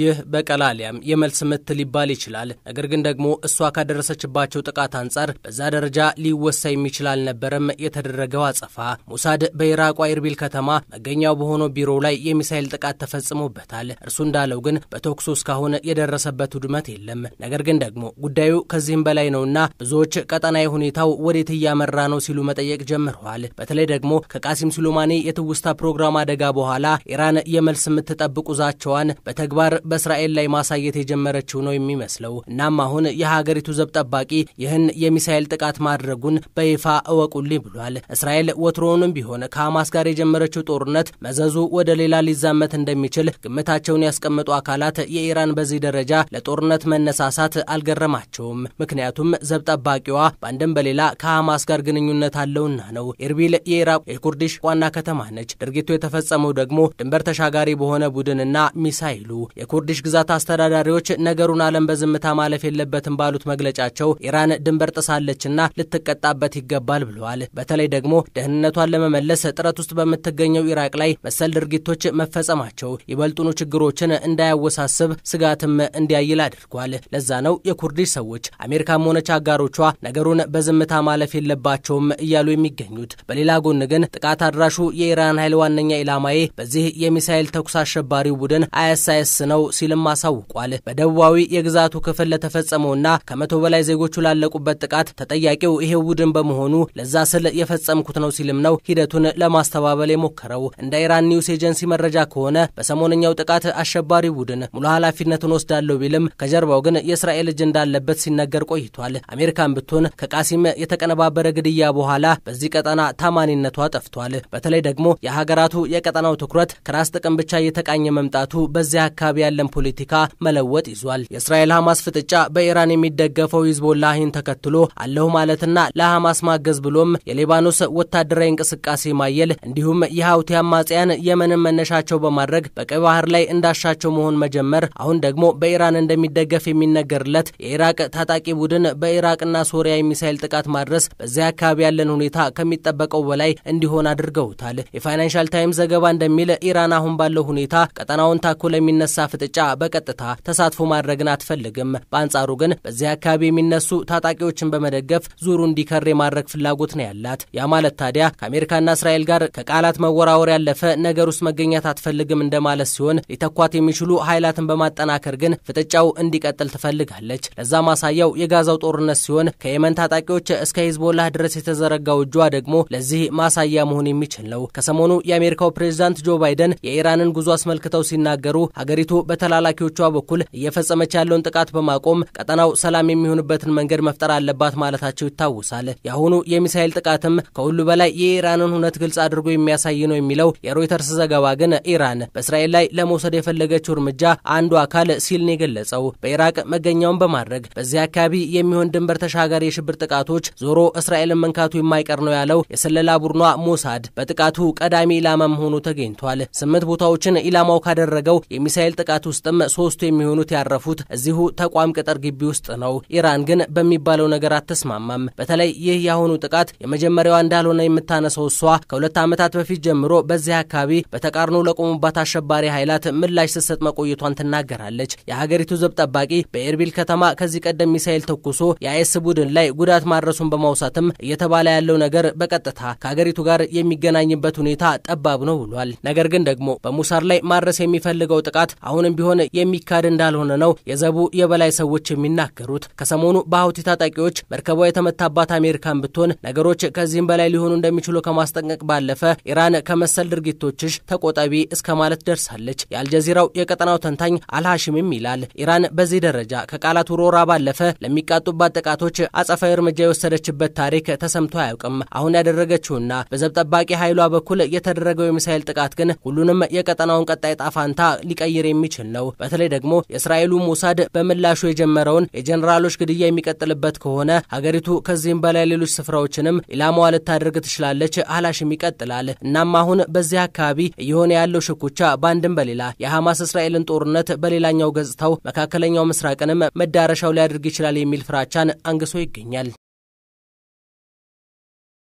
ይህ በቀላሊያም የመልስ ምት ሊባል ይችላል። ነገር ግን ደግሞ እሷ ካደረሰችባቸው ጥቃት አንጻር በዛ ደረጃ ሊወሳ የሚችል አልነበረም የተደረገው አጸፋ። ሙሳድ በኢራቋ ኢርቢል ከተማ መገኛው በሆነው ቢሮ ላይ የሚሳይል ጥቃት ተፈጽሞበታል። እርሱ እንዳለው ግን በተኩሱ እስካሁን የደረሰበት ውድመት የለም። ነገር ግን ደግሞ ጉዳዩ ከዚህም በላይ ነውና ብዙዎች ቀጠናዊ ሁኔታው ወዴት እያመራ ነው ሲሉ መጠየቅ ጀምረዋል። በተለይ ደግሞ ከቃሲም ሱሌማኒ የትውስታ ፕሮግራም አደጋ በኋላ ኢራን የመልስ የምትጠብቁ ዛቸዋን በተግባር በእስራኤል ላይ ማሳየት የጀመረችው ነው የሚመስለው። እናም አሁን የሀገሪቱ ዘብ ጠባቂ ይህን የሚሳኤል ጥቃት ማድረጉን በይፋ እወቁልኝ ብሏል። እስራኤል ወትሮውንም ቢሆን ከሐማስ ጋር የጀመረችው ጦርነት መዘዙ ወደ ሌላ ሊዛመት እንደሚችል ግምታቸውን ያስቀመጡ አካላት የኢራን በዚህ ደረጃ ለጦርነት መነሳሳት አልገረማቸውም። ምክንያቱም ዘብ ጠባቂዋ በአንድም በሌላ ከሐማስ ጋር ግንኙነት አለውና ነው። ኤርቢል የኢራቅ የኩርዲሽ ዋና ከተማ ነች። ድርጊቱ የተፈጸመው ደግሞ ድንበር ተሻጋሪ በሆነ ቡድንና ሚሳይሉ የኩርዲሽ ግዛት አስተዳዳሪዎች ነገሩን ዓለም በዝምታ ማለፍ የለበትም ባሉት መግለጫቸው ኢራን ድንበር ጥሳለችና ልትቀጣበት ይገባል ብለዋል። በተለይ ደግሞ ደህንነቷን ለመመለስ ጥረት ውስጥ በምትገኘው ኢራቅ ላይ መሰል ድርጊቶች መፈጸማቸው ይበልጡኑ ችግሮችን እንዳያወሳስብ ስጋትም እንዲያይል አድርጓል። ለዛ ነው የኩርዲሽ ሰዎች አሜሪካም ሆነች አጋሮቿ ነገሩን በዝምታ ማለፍ የለባቸውም እያሉ የሚገኙት። በሌላ ጎን ግን ጥቃት አድራሹ የኢራን ኃይል ዋነኛ ኢላማዬ በዚህ የሚሳኤል ተኩስ አሸባሪው ቡድን አይኤስአይኤስ ነው ነው ሲልም አሳውቋል። በደቡባዊ የግዛቱ ክፍል ለተፈጸመውና ከመቶ በላይ ዜጎቹ ላለቁበት ጥቃት ተጠያቂው ይሄው ቡድን በመሆኑ ለዛ ስል የፈጸምኩት ነው ሲልም ነው ሂደቱን ለማስተባበል የሞከረው። እንደ ኢራን ኒውስ ኤጀንሲ መረጃ ከሆነ በሰሞነኛው ጥቃት አሸባሪ ቡድን ሙሉ ኃላፊነቱን ወስዳለሁ ቢልም ከጀርባው ግን የእስራኤል እጅ እንዳለበት ሲነገር ቆይቷል። አሜሪካን ብትሆን ከቃሲም የተቀነባበረ ግድያ በኋላ በዚህ ቀጠና ታማኒነቷ ጠፍቷል። በተለይ ደግሞ የሀገራቱ የቀጠናው ትኩረት ከራስ ጥቅም ብቻ እየተቃኘ መምጣቱ በዚያ አካባቢ ያለን ፖለቲካ መለወጥ ይዟል። የእስራኤል ሐማስ ፍጥጫ በኢራን የሚደገፈው ሂዝቦላህን ተከትሎ አለሁ ማለትና ለሐማስ ማገዝ ብሎም የሊባኖስ ወታደራዊ እንቅስቃሴ ማየል እንዲሁም የሀውቲ አማጽያን የመንን መነሻቸው በማድረግ በቀይ ባህር ላይ እንዳሻቸው መሆን መጀመር አሁን ደግሞ በኢራን እንደሚደገፍ የሚነገርለት የኢራቅ ታጣቂ ቡድን በኢራቅና ሶሪያ የሚሳይል ጥቃት ማድረስ በዚያ አካባቢ ያለን ሁኔታ ከሚጠበቀው በላይ እንዲሆን አድርገውታል። የፋይናንሻል ታይምስ ዘገባ እንደሚል ኢራን አሁን ባለው ሁኔታ ቀጠናውን ታኮ ለሚነሳ ፍጥጫ በቀጥታ ተሳትፎ ማድረግን አትፈልግም። በአንጻሩ ግን በዚህ አካባቢ የሚነሱ ታጣቂዎችን በመደገፍ ዙሩ እንዲከር የማድረግ ፍላጎት ነው ያላት። ያ ማለት ታዲያ ከአሜሪካና እስራኤል ጋር ከቃላት መወራወር ያለፈ ነገር ውስጥ መገኘት አትፈልግም እንደማለት ሲሆን ሊተኳት የሚችሉ ኃይላትን በማጠናከር ግን ፍጥጫው እንዲቀጥል ትፈልጋለች። ለዛ ማሳያው የጋዛው ጦርነት ሲሆን ከየመን ታጣቂዎች እስከ ሂዝቦላህ ድረስ የተዘረጋው እጇ ደግሞ ለዚህ ማሳያ መሆን የሚችል ነው። ከሰሞኑ የአሜሪካው ፕሬዚዳንት ጆ ባይደን የኢራንን ጉዞ አስመልክተው ሲናገሩ ሀገሪቱ በተላላኪዎቿ በኩል እየፈጸመች ያለውን ጥቃት በማቆም ቀጠናው ሰላም የሚሆንበትን መንገድ መፍጠር አለባት ማለታቸው ይታወሳል። የአሁኑ የሚሳኤል ጥቃትም ከሁሉ በላይ የኢራንን እውነት ግልጽ አድርጎ የሚያሳይ ነው የሚለው የሮይተርስ ዘገባ ግን ኢራን በእስራኤል ላይ ለመውሰድ የፈለገችው እርምጃ አንዱ አካል ሲል ነው የገለጸው። በኢራቅ መገኛውን በማድረግ በዚህ አካባቢ የሚሆን ድንበር ተሻጋሪ የሽብር ጥቃቶች ዞሮ እስራኤልን መንካቱ የማይቀር ነው ያለው የስለላ ቡድኗ ሞሳድ በጥቃቱ ቀዳሚ ኢላማ መሆኑ ተገኝቷል። ስምንት ቦታዎችን ኢላማው ካደረገው የሚሳኤል ጥቃት ሀገራት ውስጥም ሶስቱ የሚሆኑት ያረፉት እዚሁ ተቋም ቅጥር ግቢ ውስጥ ነው። ኢራን ግን በሚባለው ነገር አትስማማም። በተለይ ይህ የአሁኑ ጥቃት የመጀመሪያዋ እንዳልሆነ የምታነሰው እሷ ከሁለት ዓመታት በፊት ጀምሮ በዚህ አካባቢ በተቃርኖ ለቆሙባት አሸባሪ ኃይላት ምላሽ ስትሰጥ መቆየቷን ትናገራለች። የሀገሪቱ ዘብ ጠባቂ በኤርቢል ከተማ ከዚህ ቀደም ሚሳኤል ተኩሶ የአይስ ቡድን ላይ ጉዳት ማድረሱን በማውሳትም እየተባለ ያለው ነገር በቀጥታ ከሀገሪቱ ጋር የሚገናኝበት ሁኔታ ጠባብ ነው ብሏል። ነገር ግን ደግሞ በሙሳር ላይ ማድረስ የሚፈልገው ጥቃት አሁን አሁንም ቢሆን የሚካድ እንዳልሆነ ነው የዘቡ የበላይ ሰዎች የሚናገሩት። ከሰሞኑ በሀውቲ ታጣቂዎች መርከቧ የተመታባት አሜሪካን ብትሆን ነገሮች ከዚህም በላይ ሊሆኑ እንደሚችሉ ከማስጠንቀቅ ባለፈ ኢራን ከመሰል ድርጊቶችሽ ተቆጠቢ እስከ ማለት ደርሳለች። የአልጀዚራው የቀጠናው ተንታኝ አልሃሽምም ይላል ኢራን በዚህ ደረጃ ከቃላት ውርወራ ባለፈ ለሚቃጡባት ጥቃቶች አጸፋዊ እርምጃ የወሰደችበት ታሪክ ተሰምቶ አያውቅም። አሁን ያደረገችውና በዘብ ጠባቂ ኃይሏ በኩል የተደረገው የሚሳይል ጥቃት ግን ሁሉንም የቀጠናውን ቀጣይ ጣፋንታ ሊቀይር የሚችል የሚችል ነው። በተለይ ደግሞ የእስራኤሉ ሞሳድ በምላሹ የጀመረውን የጀኔራሎች ግድያ የሚቀጥልበት ከሆነ ሀገሪቱ ከዚህም በላይ ሌሎች ስፍራዎችንም ኢላማዋ ልታደርግ ትችላለች። አላሽም ይቀጥላል። እናም አሁን በዚህ አካባቢ እየሆነ ያለው ሽኩቻ በአንድም በሌላ የሐማስ እስራኤልን ጦርነት በሌላኛው ገጽታው መካከለኛው ምስራቅንም መዳረሻው ሊያደርግ ይችላል የሚል ፍራቻን አንግሶ ይገኛል።